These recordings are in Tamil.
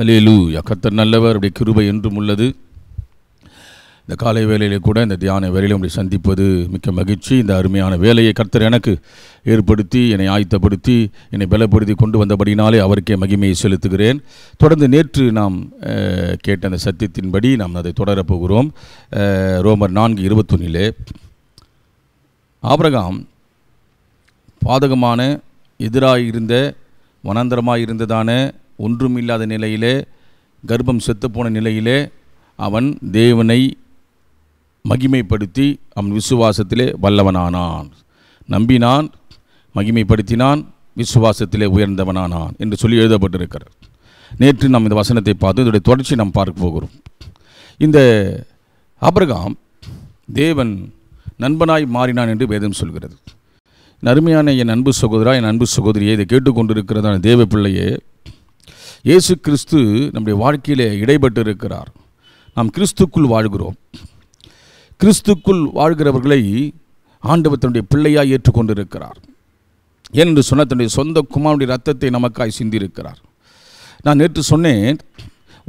அலேலு கத்தர் நல்லவர் அப்படி கிருபை என்றும் உள்ளது இந்த காலை வேலையிலே கூட இந்த தியான வேலையில் அப்படி சந்திப்பது மிக்க மகிழ்ச்சி இந்த அருமையான வேலையை கர்த்தர் எனக்கு ஏற்படுத்தி என்னை ஆயத்தப்படுத்தி என்னை பலப்படுத்தி கொண்டு வந்தபடினாலே அவருக்கே மகிமையை செலுத்துகிறேன் தொடர்ந்து நேற்று நாம் கேட்ட அந்த சத்தியத்தின்படி நாம் அதை தொடரப்போகிறோம் ரோமர் நான்கு இருபத்தொன்னிலே ஆபரகாம் பாதகமான எதிராக இருந்த வனாந்தரமாக இருந்ததான ஒன்றுமில்லாத நிலையிலே கர்ப்பம் செத்துப்போன நிலையிலே அவன் தேவனை மகிமைப்படுத்தி அவன் விசுவாசத்திலே வல்லவனானான் நம்பினான் மகிமைப்படுத்தினான் விசுவாசத்திலே உயர்ந்தவனானான் என்று சொல்லி எழுதப்பட்டிருக்கிறார் நேற்று நாம் இந்த வசனத்தை பார்த்து இதோடைய தொடர்ச்சி நாம் பார்க்க போகிறோம் இந்த அபிரகாம் தேவன் நண்பனாய் மாறினான் என்று வேதம் சொல்கிறது நறுமையான என் அன்பு சகோதரா என் அன்பு சகோதரியை இதை கேட்டுக்கொண்டிருக்கிறதான தேவ பிள்ளையே இயேசு கிறிஸ்து நம்முடைய வாழ்க்கையில் இடைபட்டு இருக்கிறார் நாம் கிறிஸ்துக்குள் வாழ்கிறோம் கிறிஸ்துக்குள் வாழ்கிறவர்களை ஆண்டவர் தன்னுடைய பிள்ளையாக ஏற்றுக்கொண்டிருக்கிறார் ஏனென்று சொன்ன தன்னுடைய சொந்த குமாரனுடைய ரத்தத்தை நமக்காய் சிந்தியிருக்கிறார் நான் நேற்று சொன்னேன்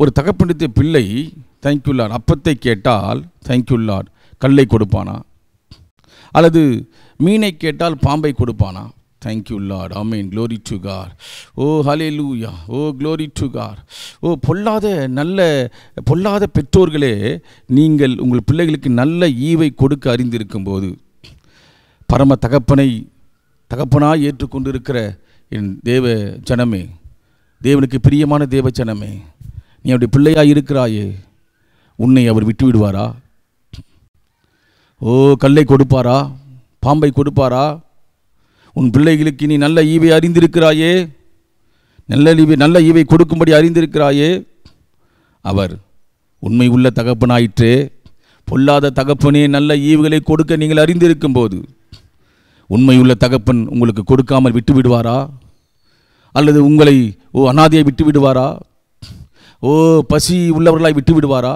ஒரு தகப்பனித்த பிள்ளை தேங்க்யூல்லார் அப்பத்தை கேட்டால் தேங்க்யூல்லார் கல்லை கொடுப்பானா அல்லது மீனை கேட்டால் பாம்பை கொடுப்பானா தேங்க்யூ லார்ட் ஆமீன் glory to God oh hallelujah oh glory to God oh பொல்லாத நல்ல பொல்லாத பெற்றோர்களே நீங்கள் உங்கள் பிள்ளைகளுக்கு நல்ல ஈவை கொடுக்க அறிந்திருக்கும் போது பரம தகப்பனை தகப்பனாக ஏற்றுக்கொண்டிருக்கிற என் தேவ ஜனமே தேவனுக்கு பிரியமான தேவ ஜனமே நீ அப்படி பிள்ளையாக இருக்கிறாயே உன்னை அவர் விட்டு விடுவாரா ஓ கல்லை கொடுப்பாரா பாம்பை கொடுப்பாரா உன் பிள்ளைகளுக்கு நீ நல்ல ஈவை அறிந்திருக்கிறாயே நல்ல ஈவை நல்ல ஈவை கொடுக்கும்படி அறிந்திருக்கிறாயே அவர் உண்மை உள்ள தகப்பனாயிற்றே பொல்லாத தகப்பனே நல்ல ஈவுகளை கொடுக்க நீங்கள் அறிந்திருக்கும் போது உண்மையுள்ள தகப்பன் உங்களுக்கு கொடுக்காமல் விட்டு விடுவாரா அல்லது உங்களை ஓ அனாதையை விட்டு விடுவாரா ஓ பசி உள்ளவர்களாய் விட்டு விடுவாரா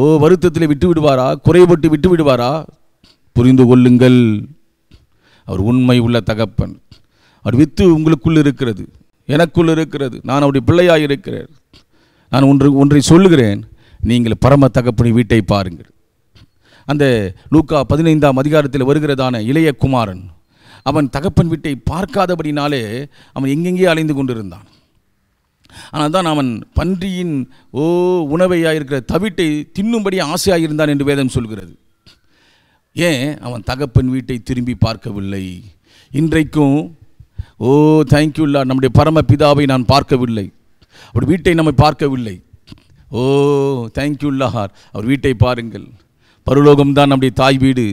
ஓ வருத்தத்தில் விட்டு விடுவாரா குறைபட்டு விட்டு விடுவாரா புரிந்து கொள்ளுங்கள் அவர் உண்மை உள்ள தகப்பன் அவர் வித்து உங்களுக்குள் இருக்கிறது எனக்குள் இருக்கிறது நான் அவருடைய பிள்ளையாக இருக்கிறேன் நான் ஒன்று ஒன்றை சொல்லுகிறேன் நீங்கள் பரம தகப்பனி வீட்டை பாருங்கள் அந்த லூக்கா பதினைந்தாம் அதிகாரத்தில் வருகிறதான இளைய குமாரன் அவன் தகப்பன் வீட்டை பார்க்காதபடினாலே அவன் எங்கெங்கே அலைந்து கொண்டிருந்தான் ஆனால் தான் அவன் பன்றியின் ஓ உணவையாக இருக்கிற தவிட்டை தின்னும்படி ஆசையாக இருந்தான் என்று வேதம் சொல்கிறது ஏன் அவன் தகப்பன் வீட்டை திரும்பி பார்க்கவில்லை இன்றைக்கும் ஓ தேங்க்யூல்லா நம்முடைய பரம பிதாவை நான் பார்க்கவில்லை அவர் வீட்டை நம்மை பார்க்கவில்லை ஓ தேங்க்யூல்லா அவர் வீட்டை பாருங்கள் பருலோகம்தான் நம்முடைய தாய் வீடு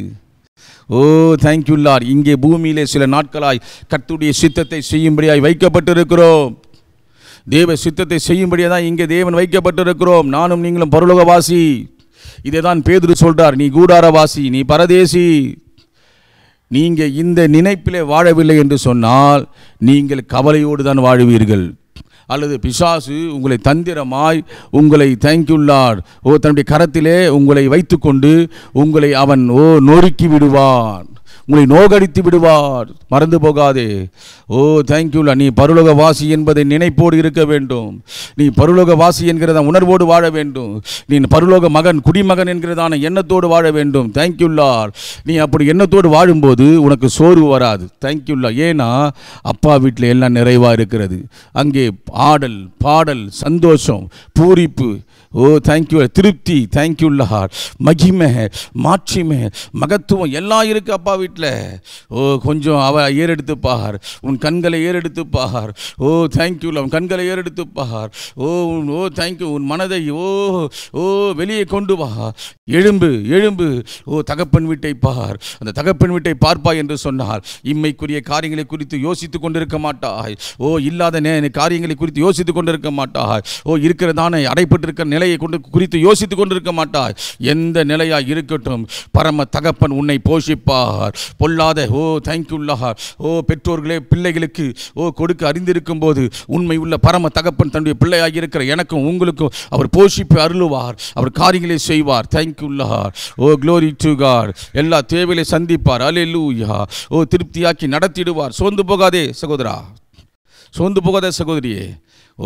ஓ தேங்க்யூல்லார் இங்கே பூமியிலே சில நாட்களாய் கத்துடைய சித்தத்தை செய்யும்படியாய் வைக்கப்பட்டிருக்கிறோம் தேவ சித்தத்தை செய்யும்படியாக தான் இங்கே தேவன் வைக்கப்பட்டிருக்கிறோம் நானும் நீங்களும் பருலோகவாசி இதை தான் பேதுரு சொல்கிறார் நீ கூடாரவாசி நீ பரதேசி நீங்கள் இந்த நினைப்பிலே வாழவில்லை என்று சொன்னால் நீங்கள் கவலையோடு தான் வாழ்வீர்கள் அல்லது பிசாசு உங்களை தந்திரமாய் உங்களை தேங்கியுள்ளார் ஓ தன்னுடைய கரத்திலே உங்களை வைத்துக்கொண்டு உங்களை அவன் ஓ நொறுக்கி விடுவான் உங்களை நோகடித்து விடுவார் மறந்து போகாதே ஓ தேங்க்யூல நீ பருலோக வாசி என்பதை நினைப்போடு இருக்க வேண்டும் நீ பருலோக வாசி என்கிறத உணர்வோடு வாழ வேண்டும் நீ பருலோக மகன் குடிமகன் என்கிறதான எண்ணத்தோடு வாழ வேண்டும் தேங்க்யூல்லார் நீ அப்படி எண்ணத்தோடு வாழும்போது உனக்கு சோர்வு வராது தேங்க்யூல்லா ஏன்னா அப்பா வீட்டில் எல்லாம் நிறைவாக இருக்கிறது அங்கே ஆடல் பாடல் சந்தோஷம் பூரிப்பு ஓ தேங்க்யூ திருப்தி தேங்க்யூ லார்ட் மகிமை மாட்சிமை மகத்துவம் எல்லாம் இருக்குது அப்பா வீட்டில் ஓ கொஞ்சம் அவ ஏறெடுத்து பார் உன் கண்களை ஏறெடுத்து பார் ஓ தேங்க்யூ உன் கண்களை ஏறெடுத்து பார் ஓ உன் ஓ தேங்க்யூ உன் மனதை ஓ ஓ வெளியே கொண்டு வா எழும்பு எழும்பு ஓ தகப்பன் வீட்டை பார் அந்த தகப்பன் வீட்டை பார்ப்பாய் என்று சொன்னார் இம்மைக்குரிய காரியங்களை குறித்து யோசித்து கொண்டிருக்க மாட்டாய் ஓ இல்லாத நே காரியங்களை குறித்து யோசித்து கொண்டிருக்க மாட்டாய் ஓ இருக்கிறதான அடைப்பட்டிருக்கிற நிலை நிலையை கொண்டு குறித்து யோசித்து கொண்டிருக்க மாட்டாய் எந்த நிலையாக இருக்கட்டும் பரம தகப்பன் உன்னை போஷிப்பார் பொல்லாத ஓ தேங்க்யூல்லா ஓ பெற்றோர்களே பிள்ளைகளுக்கு ஓ கொடுக்க அறிந்திருக்கும் போது உண்மை உள்ள பரம தகப்பன் தன்னுடைய பிள்ளையாக இருக்கிற எனக்கும் உங்களுக்கும் அவர் போஷிப்பு அருளுவார் அவர் காரியங்களை செய்வார் தேங்க்யூல்லா ஓ க்ளோரி டு காட் எல்லா தேவைகளை சந்திப்பார் அலே ஓ திருப்தியாக்கி நடத்திடுவார் சோர்ந்து போகாதே சகோதரா சோர்ந்து போகாத சகோதரியே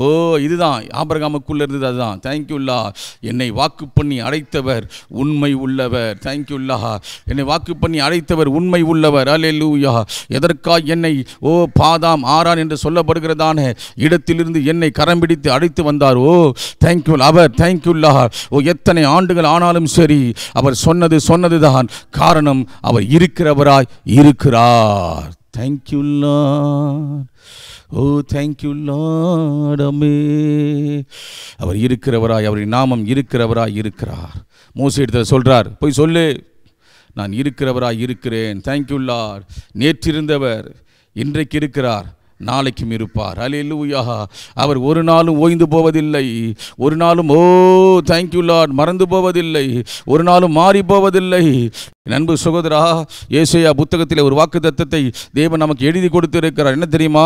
ஓ இதுதான் ஆபரகாமுக்குள்ளே இருந்தது அதுதான் தேங்க்யூல்லா என்னை வாக்கு பண்ணி அழைத்தவர் உண்மை உள்ளவர் தேங்க்யூல்லா என்னை வாக்கு பண்ணி அழைத்தவர் உண்மை உள்ளவர் லூயா எதற்காக என்னை ஓ பாதாம் ஆறான் என்று சொல்லப்படுகிறதான இடத்திலிருந்து என்னை கரம் பிடித்து அழைத்து வந்தார் ஓ தேங்க்யூ அவர் தேங்க்யூல்லா ஓ எத்தனை ஆண்டுகள் ஆனாலும் சரி அவர் சொன்னது சொன்னதுதான் காரணம் அவர் இருக்கிறவராய் இருக்கிறார் தேங்க்யூல்லா ஓ தேங்க்யூ லாடமே அவர் இருக்கிறவராய் அவரின் நாமம் இருக்கிறவராய் இருக்கிறார் மோசி இடத்துல சொல்கிறார் போய் சொல்லு நான் இருக்கிறவராய் இருக்கிறேன் தேங்க்யூ லார் நேற்றிருந்தவர் இன்றைக்கு இருக்கிறார் நாளைக்கும் இருப்பார் அலிலூயா அவர் ஒரு நாளும் ஓய்ந்து போவதில்லை ஒரு நாளும் ஓ தேங்க்யூ லார்ட் மறந்து போவதில்லை ஒரு நாளும் மாறி போவதில்லை என் அன்பு சகோதரா ஏசையா புத்தகத்தில் ஒரு வாக்கு தத்தத்தை தேவன் நமக்கு எழுதி கொடுத்திருக்கிறார் என்ன தெரியுமா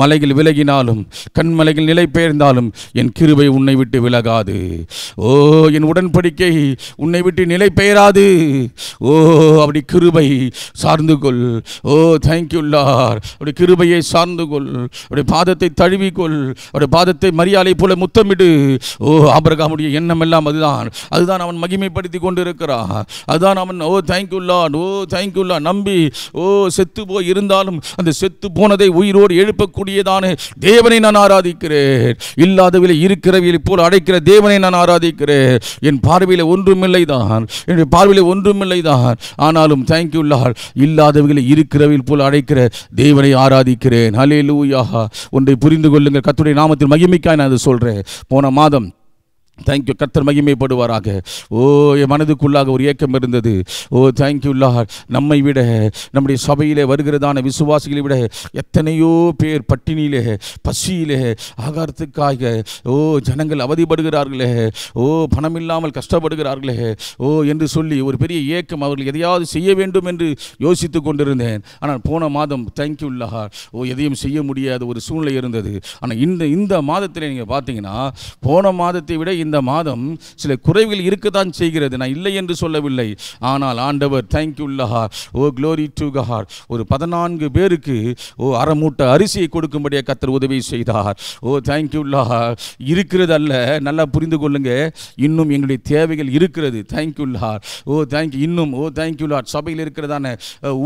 மலையில் விலகினாலும் கண்மலைகள் நிலை பெயர்ந்தாலும் என் கிருபை உன்னை விட்டு விலகாது ஓ என் உடன்படிக்கை உன்னை விட்டு நிலை பெயராது ஓ அப்படி கிருபை சார்ந்து கொள் ஓ தேங்க்யூல்லார் அப்படி கிருபையை சார்ந்து கொள் அப்படி பாதத்தை தழுவிக்கொள் அப்படி பாதத்தை மரியாதை போல முத்தமிடு ஓ ஆபரகாமுடைய எண்ணம் எல்லாம் அதுதான் அதுதான் அவன் மகிமைப்படுத்தி கொண்டு அதுதான் அவன் oh thank thank you oh thank you நம்பி ஓ செத்து போய் இருந்தாலும் அந்த செத்து போனதை உயிரோடு எழுப்பக்கூடியதானே தேவனை நான் ஆராதிக்கிறேன் இல்லாதவில இருக்கிறவையில் போல் அடைக்கிற தேவனை நான் ஆராதிக்கிறேன் என் பார்வையில் ஒன்றுமில்லை தான் என்னுடைய பார்வையில் ஒன்றுமில்லை தான் ஆனாலும் தேங்க்யூ லார்ட் இல்லாதவையில் இருக்கிறவையில் போல் அடைக்கிற தேவனை ஆராதிக்கிறேன் ஹலே லூயா ஒன்றை புரிந்து கொள்ளுங்கள் கத்துடைய நாமத்தில் மகிமைக்காய் நான் அது சொல்கிறேன் போன மாதம் தேங்க்யூ கத்தர் மகிமைப்படுவாராக ஓ என் மனதுக்குள்ளாக ஒரு ஏக்கம் இருந்தது ஓ லா நம்மை விட நம்முடைய சபையிலே வருகிறதான விசுவாசிகளை விட எத்தனையோ பேர் பட்டினியிலே பசியிலே ஆகாரத்துக்காக ஓ ஜனங்கள் அவதிப்படுகிறார்களே ஓ பணம் இல்லாமல் கஷ்டப்படுகிறார்களே ஓ என்று சொல்லி ஒரு பெரிய ஏக்கம் அவர்கள் எதையாவது செய்ய வேண்டும் என்று யோசித்து கொண்டிருந்தேன் ஆனால் போன மாதம் லா ஓ எதையும் செய்ய முடியாத ஒரு சூழ்நிலை இருந்தது ஆனால் இந்த இந்த மாதத்தில் நீங்கள் பார்த்தீங்கன்னா போன மாதத்தை விட இந்த மாதம் சில குறைவுகள் இருக்கத்தான் செய்கிறது நான் இல்லை என்று சொல்லவில்லை ஆனால் ஆண்டவர் thank you Lord oh glory to God ஒரு பதினான்கு பேருக்கு ஓ அறமூட்ட அரிசியை கொடுக்கும்படியே கத்தர் உதவி செய்தார் ஓ தேங்க்யூ லஹார் இருக்கிறது அல்ல நல்லா புரிந்து கொள்ளுங்க இன்னும் எங்களுடைய தேவைகள் இருக்கிறது தேங்க்யூ லஹார் ஓ தேங்க்யூ இன்னும் ஓ தேங்க்யூ லார் சபையில் இருக்கிறதான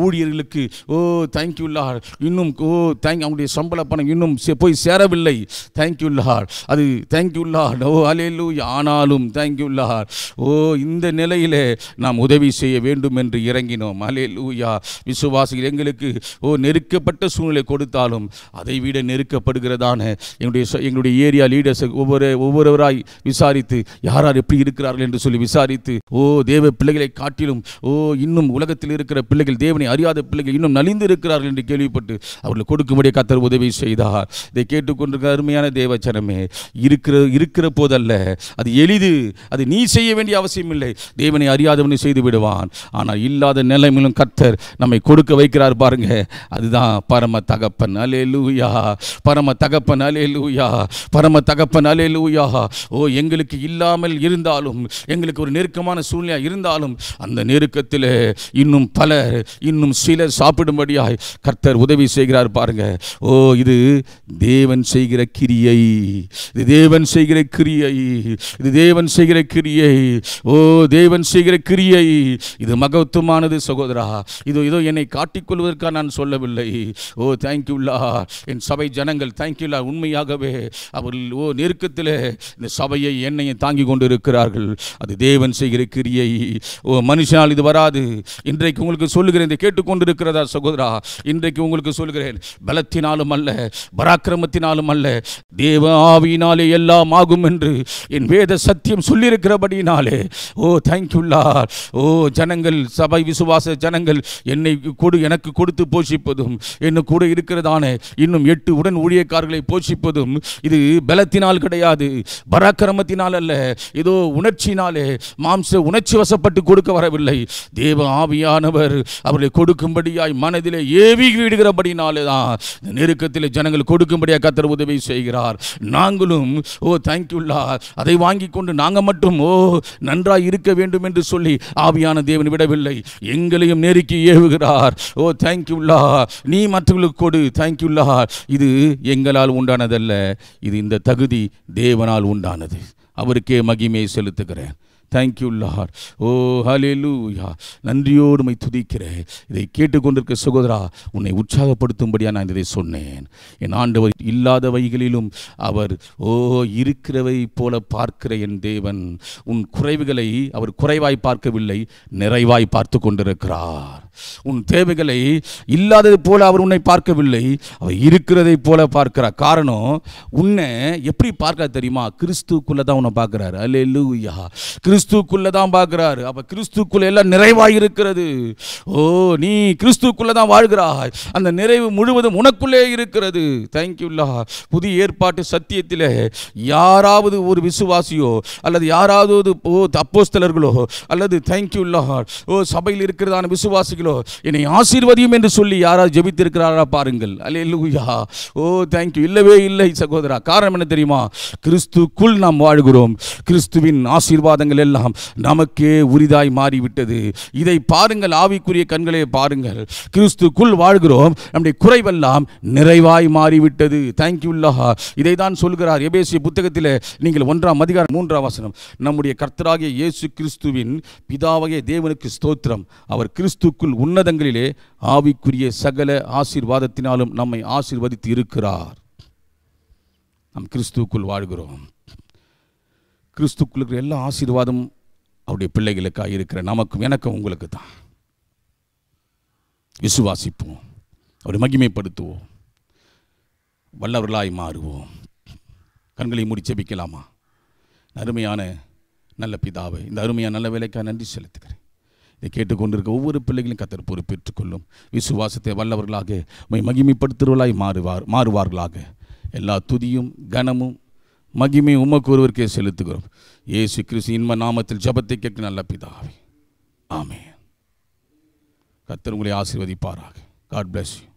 ஊழியர்களுக்கு ஓ தேங்க்யூ லார் இன்னும் ஓ தேங்க் அவங்களுடைய சம்பள பணம் இன்னும் போய் சேரவில்லை தேங்க்யூ லார் அது தேங்க்யூ லார் ஓ அலேலு ஆனாலும் தேங்க்யூ லார் ஓ இந்த நிலையிலே நாம் உதவி செய்ய வேண்டும் என்று இறங்கினோம் அலே லூயா விசுவாசிகள் எங்களுக்கு ஓ நெருக்கப்பட்ட சூழ்நிலை கொடுத்தாலும் அதை விட நெருக்கப்படுகிறதான எங்களுடைய எங்களுடைய ஏரியா லீடர்ஸ் ஒவ்வொரு ஒவ்வொருவராய் விசாரித்து யார் யார் எப்படி இருக்கிறார்கள் என்று சொல்லி விசாரித்து ஓ தேவ பிள்ளைகளை காட்டிலும் ஓ இன்னும் உலகத்தில் இருக்கிற பிள்ளைகள் தேவனை அறியாத பிள்ளைகள் இன்னும் நலிந்து இருக்கிறார்கள் என்று கேள்விப்பட்டு அவர்கள் கொடுக்கும்படி கத்தர் உதவி செய்தார் இதை கேட்டுக்கொண்டிருக்க அருமையான தேவச்சனமே இருக்கிற இருக்கிற போதல்ல அது எளிது அது நீ செய்ய வேண்டிய அவசியம் இல்லை தேவனை அறியாதவனை செய்து விடுவான் ஆனால் இல்லாத நிலைமையிலும் கர்த்தர் நம்மை கொடுக்க வைக்கிறார் பாருங்க அதுதான் பரம தகப்பன் அலே லூயா பரம தகப்பன் அலே லூயா பரம தகப்பன் அலே லூயா ஓ எங்களுக்கு இல்லாமல் இருந்தாலும் எங்களுக்கு ஒரு நெருக்கமான சூழ்நிலை இருந்தாலும் அந்த நெருக்கத்தில் இன்னும் பலர் இன்னும் சிலர் சாப்பிடும்படியாய் கர்த்தர் உதவி செய்கிறார் பாருங்க ஓ இது தேவன் செய்கிற கிரியை இது தேவன் செய்கிற கிரியை இது தேவன் செய்கிற கிரியை ஓ தேவன் செய்கிற கிரியை இது மகத்துவமானது சகோதரா இதோ இதோ என்னை காட்டிக்கொள்வதற்காக நான் சொல்லவில்லை ஓ தேங்க்யூல்லா என் சபை ஜனங்கள் தேங்க்யூல்லா உண்மையாகவே அவர்கள் ஓ நெருக்கத்தில் இந்த சபையை என்னையை தாங்கி கொண்டு இருக்கிறார்கள் அது தேவன் செய்கிற கிரியை ஓ மனுஷனால் இது வராது இன்றைக்கு உங்களுக்கு சொல்லுகிறேன் இதை கேட்டுக்கொண்டிருக்கிறதா சகோதரா இன்றைக்கு உங்களுக்கு சொல்லுகிறேன் பலத்தினாலும் அல்ல பராக்கிரமத்தினாலும் அல்ல தேவ ஆவியினாலே எல்லாம் ஆகும் என்று என் வேத சத்தியம் சொல்லியிருக்கிறபடினாலே ஓ லார் ஓ ஜனங்கள் சபை விசுவாச ஜனங்கள் என்னை கொடு எனக்கு கொடுத்து போஷிப்பதும் என்னை கூட இருக்கிறதான இன்னும் எட்டு உடன் ஊழியக்காரர்களை போஷிப்பதும் இது பலத்தினால் கிடையாது பராக்கிரமத்தினால் அல்ல ஏதோ உணர்ச்சினாலே மாம்ச உணர்ச்சி வசப்பட்டு கொடுக்க வரவில்லை தேவ ஆவியானவர் அவர்களை கொடுக்கும்படியாய் மனதிலே ஏவி வீடுகிறபடினாலே தான் நெருக்கத்தில் ஜனங்கள் கொடுக்கும்படியாக கத்தர் உதவி செய்கிறார் நாங்களும் ஓ தேங்க்யூல்லா அதை அதை வாங்கி கொண்டு நாங்கள் மட்டும் ஓ நன்றாய் இருக்க வேண்டும் என்று சொல்லி ஆவியான தேவன் விடவில்லை எங்களையும் நெருக்கி ஏவுகிறார் ஓ தேங்க்யூல்லா நீ மற்றவர்களுக்கு கொடு தேங்க்யூல்லா இது எங்களால் உண்டானதல்ல இது இந்த தகுதி தேவனால் உண்டானது அவருக்கே மகிமையை செலுத்துகிறேன் தேங்க்யூ லார் ஓ ஹலெலூயா நன்றியோடு மை துதிக்கிறேன் இதை கேட்டுக்கொண்டிருக்க சகோதரா உன்னை உற்சாகப்படுத்தும்படியாக நான் இதை சொன்னேன் என் ஆண்டவர் இல்லாதவைகளிலும் அவர் ஓ இருக்கிறவை போல பார்க்கிற என் தேவன் உன் குறைவுகளை அவர் குறைவாய் பார்க்கவில்லை நிறைவாய் பார்த்து கொண்டிருக்கிறார் உன் தேவைகளை இல்லாதது போல அவர் உன்னை பார்க்கவில்லை அவர் இருக்கிறதை போல பார்க்கிறார் காரணம் உன்னை எப்படி பார்க்கிறார் தெரியுமா கிறிஸ்துக்குள்ளே தான் உன்னை பார்க்குறாரு அல்ல லூயா கிறிஸ்துக்குள்ளே தான் பார்க்குறாரு அப்போ கிறிஸ்துக்குள்ளே எல்லாம் நிறைவாக இருக்கிறது ஓ நீ கிறிஸ்துக்குள்ளே தான் வாழ்கிறாய் அந்த நிறைவு முழுவதும் உனக்குள்ளே இருக்கிறது தேங்க்யூல்லா புதிய ஏற்பாட்டு சத்தியத்தில் யாராவது ஒரு விசுவாசியோ அல்லது யாராவது ஓ தப்போஸ்தலர்களோ அல்லது தேங்க்யூல்லா ஓ சபையில் இருக்கிறதான விசுவாசிகளோ ஆண்டவரோ என்னை ஆசீர்வதியும் என்று சொல்லி யாராவது ஜெபித்திருக்கிறாரா பாருங்கள் அல்லே லூயா ஓ தேங்க்யூ இல்லவே இல்லை சகோதரா காரணம் என்ன தெரியுமா கிறிஸ்துக்குள் நாம் வாழ்கிறோம் கிறிஸ்துவின் ஆசீர்வாதங்கள் எல்லாம் நமக்கே உரிதாய் மாறிவிட்டது இதை பாருங்கள் ஆவிக்குரிய கண்களே பாருங்கள் கிறிஸ்துக்குள் வாழ்கிறோம் நம்முடைய குறைவெல்லாம் நிறைவாய் மாறிவிட்டது தேங்க்யூ லஹா இதை தான் சொல்கிறார் எபேசிய புத்தகத்தில் நீங்கள் ஒன்றாம் அதிகாரம் மூன்றாம் வசனம் நம்முடைய கர்த்தராகிய இயேசு கிறிஸ்துவின் பிதாவகிய தேவனுக்கு ஸ்தோத்திரம் அவர் கிறிஸ்துக்குள் உன்னதங்களிலே ஆவிக்குரிய சகல ஆசீர்வாதத்தினாலும் நம்மை ஆசீர்வதித்து இருக்கிறார் நாம் கிறிஸ்துக்குள் வாழ்கிறோம் கிறிஸ்துக்குள் இருக்கிற எல்லா ஆசீர்வாதம் அவருடைய பிள்ளைகளுக்காக இருக்கிற நமக்கும் எனக்கும் உங்களுக்கு தான் விசுவாசிப்போம் அவரை மகிமைப்படுத்துவோம் வல்லவர்களாய் மாறுவோம் கண்களை மூடி செபிக்கலாமா அருமையான நல்ல பிதாவை இந்த அருமையான நல்ல வேலைக்காக நன்றி செலுத்துகிறேன் இதை கேட்டுக்கொண்டிருக்க ஒவ்வொரு பிள்ளைகளையும் கத்தர் பொறுப்பேற்றுக் கொள்ளும் விசுவாசத்தை வல்லவர்களாக மகிமைப்படுத்துவர்களாய் மாறுவார் மாறுவார்களாக எல்லா துதியும் கனமும் மகிமை உமக்கு ஒருவருக்கே செலுத்துகிறோம் ஏசு கிறிஸ்து இன்ம நாமத்தில் ஜபத்தை கேட்க நல்ல பிதாவே ஆமே கத்தர் உங்களை ஆசீர்வதிப்பாராக காட் பிளஸ் யூ